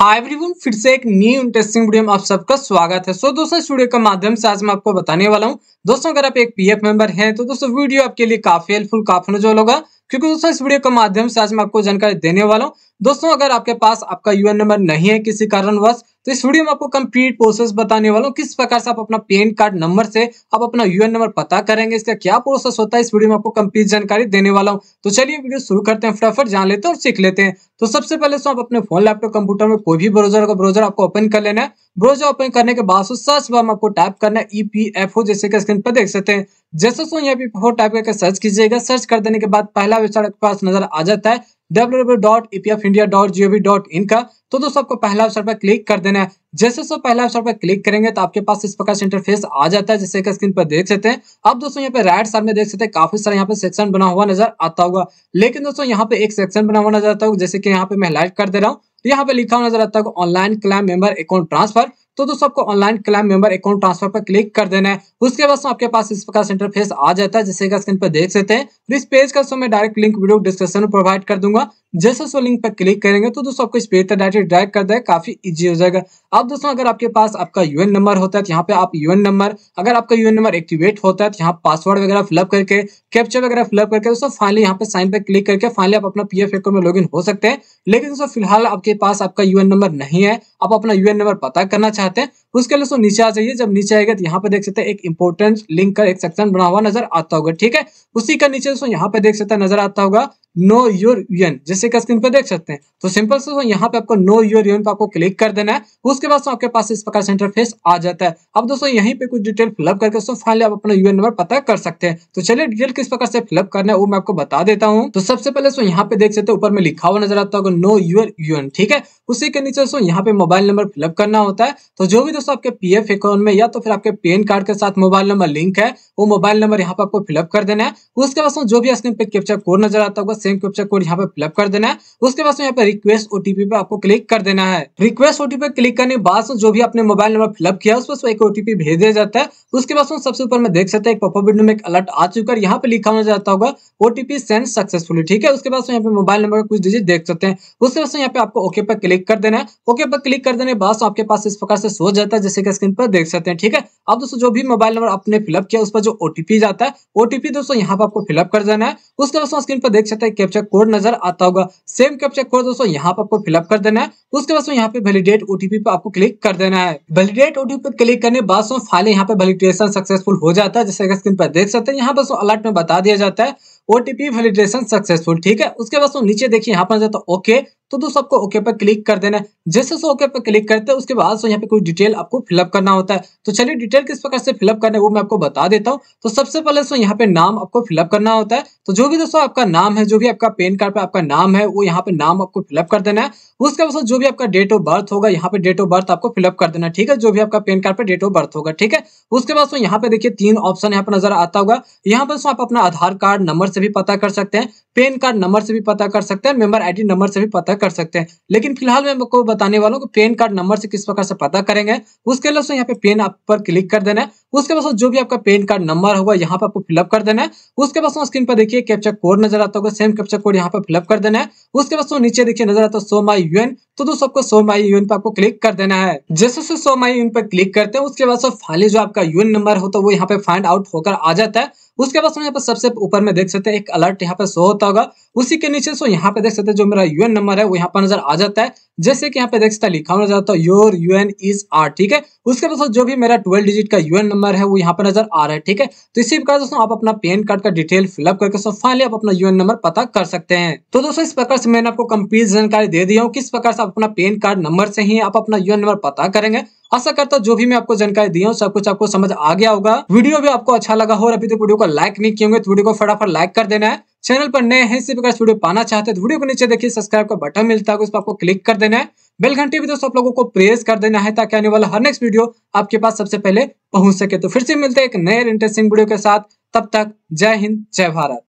hi everyone फिर से एक न्यू इंटरेस्टिंग वीडियो में आप सबका स्वागत है सो so, दोस्तों इस वीडियो के माध्यम से आज मैं आपको बताने वाला हूँ दोस्तों अगर आप एक पीएफ मेंबर हैं तो दोस्तों वीडियो आपके लिए काफी हेल्पफुल काफी नजोल होगा क्योंकि दोस्तों इस वीडियो के माध्यम से आज मैं आपको जानकारी देने वाला हूँ दोस्तों अगर आपके पास आपका यूएन नंबर नहीं है किसी कारणवश तो इस वीडियो में आपको कंप्लीट प्रोसेस बताने वाला हूँ किस प्रकार से आप अपना पेन कार्ड नंबर से आप अपना यूएन नंबर पता करेंगे इसका क्या प्रोसेस होता है इस वीडियो में आपको कंप्लीट जानकारी देने वाला हूँ तो चलिए वीडियो शुरू करते हैं फटाफट जान लेते हैं और सीख लेते हैं तो सबसे पहले सो आप अपने फोन लैपटॉप कंप्यूटर में कोई भी ब्राउजर का ब्राउजर आपको ओपन कर लेना है ब्राउजर ओपन करने के बाद सर्च बार में आपको टाइप करना है ईपीएफओ e जैसे कि स्क्रीन पर देख सकते हैं जैसे सो यहाँ पे टाइप e करके सर्च कीजिएगा सर्च कर देने के बाद पहला वेबसाइट आपके पास नजर आ जाता है www.epfindia.gov.in का तो दोस्तों आपको पहला अवसर पर क्लिक कर देना है जैसे दोस्तों पहला अवसर पर क्लिक करेंगे तो आपके पास इस प्रकार से इंटरफेस आ जाता है जैसे स्क्रीन पर देख सकते हैं अब दोस्तों यहाँ पे राइट साइड में देख सकते हैं काफी सारा यहाँ पे सेक्शन बना हुआ नजर आता होगा लेकिन दोस्तों यहाँ पे एक सेक्शन बना हुआ नजर आता होगा जैसे कि यहाँ पे मैं लाइट कर दे रहा हूँ तो यहाँ पे लिखा हुआ नजर आता है online claim member account transfer तो दोस्तों आपको online claim member account transfer पर क्लिक कर देना है उसके बाद आपके पास इस प्रकार से इंटरफेस आ जाता है जिसे स्क्रीन पर देख सकते हैं इस पेज का मैं डायरेक्ट लिंक वीडियो डिस्क्रिप्शन में प्रोवाइड कर दूंगा जैसे उस लिंक पर क्लिक करेंगे तो दोस्तों आपको इस पेज तक डायरेक्ट ड्राइव कर दे काफी इजी हो जाएगा अब दोस्तों अगर आपके पास आपका यूएन नंबर होता है तो यहाँ पे आप यूएन नंबर अगर आपका यूएन नंबर एक्टिवेट होता है तो यहाँ पासवर्ड वगैरह फिलअप करके कैप्चर वगैरह फिलअप करके दोस्तों फाइनली यहाँ पे साइन पर क्लिक करके फाइनली आप अपना पी अकाउंट में लॉग हो सकते हैं लेकिन दोस्तों फिलहाल आपके पास आपका यूएन नंबर नहीं है आप अपना यूएन नंबर पता करना चाहते हैं उसके लिए दोस्तों नीचे आ जाइए जब नीचे आएगा तो यहाँ पे देख सकते हैं एक इंपोर्टेंट लिंक का एक सेक्शन बना हुआ नजर आता होगा ठीक है उसी का नीचे दोस्तों यहाँ पे देख सकते हैं नजर आता होगा नो योर यूएन जैसे कि स्क्रीन पर देख सकते हैं तो सिंपल से यहाँ पे आपको नो योर यूएन पर आपको क्लिक कर देना है उसके बाद आपके पास इस प्रकार से इंटरफेस आ जाता है अब दोस्तों यहीं पे कुछ डिटेल फिलअप करके दोस्तों फाइनली आप अपना यूएन नंबर पता कर सकते हैं तो चलिए डिटेल किस प्रकार से फिलअप करना है वो मैं आपको बता देता हूँ तो सबसे पहले सो यहाँ पे देख सकते हैं ऊपर में लिखा हुआ नजर आता होगा नो यूर यूएन ठीक है उसी के नीचे दोस्तों यहाँ पे मोबाइल नंबर फिलअप करना होता है तो जो भी दोस्तों आपके पी अकाउंट में या तो फिर आपके पेन कार्ड के साथ मोबाइल नंबर लिंक है वो मोबाइल नंबर यहाँ पे आपको फिलअप कर देना है उसके बाद जो भी स्क्रीन पे कैप्चर कोड नजर आता होगा सेम क्यूब कोड यहाँ पे फिलअप कर देना है उसके बाद यहाँ पे रिक्वेस्ट ओटीपी पे आपको क्लिक कर देना है रिक्वेस्ट ओटीपी क्लिक करने के बाद जो भी आपने मोबाइल नंबर फिलअप किया उस पर एक ओटीपी भेज दिया जाता है उसके बाद सबसे ऊपर में देख सकते हैं एक अलर्ट आ चुका है यहाँ पे लिखा होना जाता होगा ओटीपी सेंड सक्सेसफुली ठीक है उसके बाद यहाँ पे मोबाइल नंबर कुछ डिजिट देख सकते हैं उसके बाद यहाँ पे आपको ओके पर क्लिक कर देना है ओके पर क्लिक कर देने के बाद आपके पास इस प्रकार से सोच जाता है जैसे कि स्क्रीन पर देख सकते हैं ठीक है अब दोस्तों जो भी मोबाइल नंबर आपने फिलअप किया उस पर जो ओटीपी जाता है ओटीपी दोस्तों यहाँ पर आपको फिलअप कर देना है उसके दोस्तों स्क्रीन पर देख सकते हैं कैप्चर कोड नजर आता होगा सेम कैप्चर कोड दोस्तों यहाँ पर आपको फिलअप कर देना है उसके दोस्तों यहाँ पे वेलीडेट ओटीपी पर आपको क्लिक कर देना है वेलीडेट ओटीपी पर क्लिक करने बाद फाइल यहाँ पे वेलीडेशन सक्सेसफुल हो जाता है जैसे स्क्रीन पर देख सकते हैं यहाँ पर अलर्ट में बता दिया जाता है ओटीपी वैलिडेशन सक्सेसफुल ठीक है उसके बाद नीचे देखिए यहाँ पर ओके तो दोस्तों आपको ओके पर क्लिक कर देना है जैसे सो ओके पे क्लिक करते हैं उसके बाद सो यहाँ पे कोई डिटेल आपको फिलअप करना होता है तो चलिए डिटेल किस प्रकार से फिलअप करना है वो मैं आपको बता देता हूँ तो सबसे पहले सो यहाँ पे नाम आपको फिलअप करना होता है तो जो भी दोस्तों आपका नाम है जो भी आपका पेन कार्ड पे आपका नाम है वो यहाँ पे नाम आपको फिलअप कर देना है उसके बाद जो भी आपका डेट ऑफ बर्थ होगा यहाँ पे डेट ऑफ बर्थ आपको फिलअप कर देना ठीक है जो भी आपका पेन कार्ड पे डेट ऑफ बर्थ होगा ठीक है उसके बाद यहाँ पे देखिए तीन ऑप्शन यहाँ पर नजर आता होगा यहाँ पर आप अपना आधार कार्ड नंबर से भी पता कर सकते हैं पेन कार्ड नंबर से भी पता कर सकते हैं मेंबर आईडी नंबर से भी पता कर सकते हैं लेकिन फिलहाल मैं आपको बताने वालों को पेन कार्ड नंबर से किस प्रकार से पता करेंगे उसके लिए यहाँ पे पेन आप पर क्लिक कर देना है उसके बाद जो भी आपका पेन कार्ड नंबर होगा यहाँ पर आपको फिलअप कर देना है उसके बाद स्क्रीन पर देखिए कैप्चर कोड नजर आता होगा सेम कैप्चर कोड यहाँ पर फिलअप कर देना है उसके बाद तो नीचे देखिए नजर आता है सो माई यूएन तो दोस्तों आपको सो माई यूएन पर आपको क्लिक कर देना है जैसे से सो माई यून पर क्लिक करते हैं उसके बाद फाइनली जो आपका यूएन नंबर होता है वो यहाँ पे फाइंड आउट होकर आ जाता है उसके बाद यहाँ पर सबसे ऊपर में देख सकते हैं एक अलर्ट यहाँ पे शो होता होगा उसी के नीचे सो यहाँ पे देख सकते हैं जो मेरा यूएन नंबर है वो यहाँ पर नजर आ जाता है जैसे कि यहाँ पे देख सकते हैं लिखा हुआ नजर आता है योर यूएन इज आर ठीक है उसके बाद जो भी मेरा ट्वेल्व डिजिट का यूएन नंबर है वो यहाँ पर नजर आ रहा है ठीक है तो इसी प्रकार दोस्तों आप अपना पेन कार्ड का डिटेल फिलअप करके फाइनली आप अपना यूएन नंबर पता कर सकते हैं तो दोस्तों इस प्रकार से मैंने आपको कंप्लीट जानकारी दे दिया हूँ किस प्रकार से आप अपना पेन कार्ड नंबर से ही आप अपना यूएन नंबर पता करेंगे आशा करता हूँ जो भी मैं आपको जानकारी दी हूँ सब कुछ आपको समझ आ गया होगा वीडियो भी आपको अच्छा लगा हो और अभी तक तो वीडियो को लाइक नहीं किए होंगे तो वीडियो को फटाफट लाइक कर देना है चैनल पर नए हैं इसी प्रकार वीडियो पाना चाहते हैं तो वीडियो को नीचे देखिए सब्सक्राइब का बटन मिलता है उस पर आपको क्लिक कर देना है बेल घंटी भी दोस्तों आप लोगों को प्रेस कर देना है ताकि आने वाला हर नेक्स्ट वीडियो आपके पास सबसे पहले पहुंच सके तो फिर से मिलते हैं एक नए इंटरेस्टिंग वीडियो के साथ तब तक जय हिंद जय भारत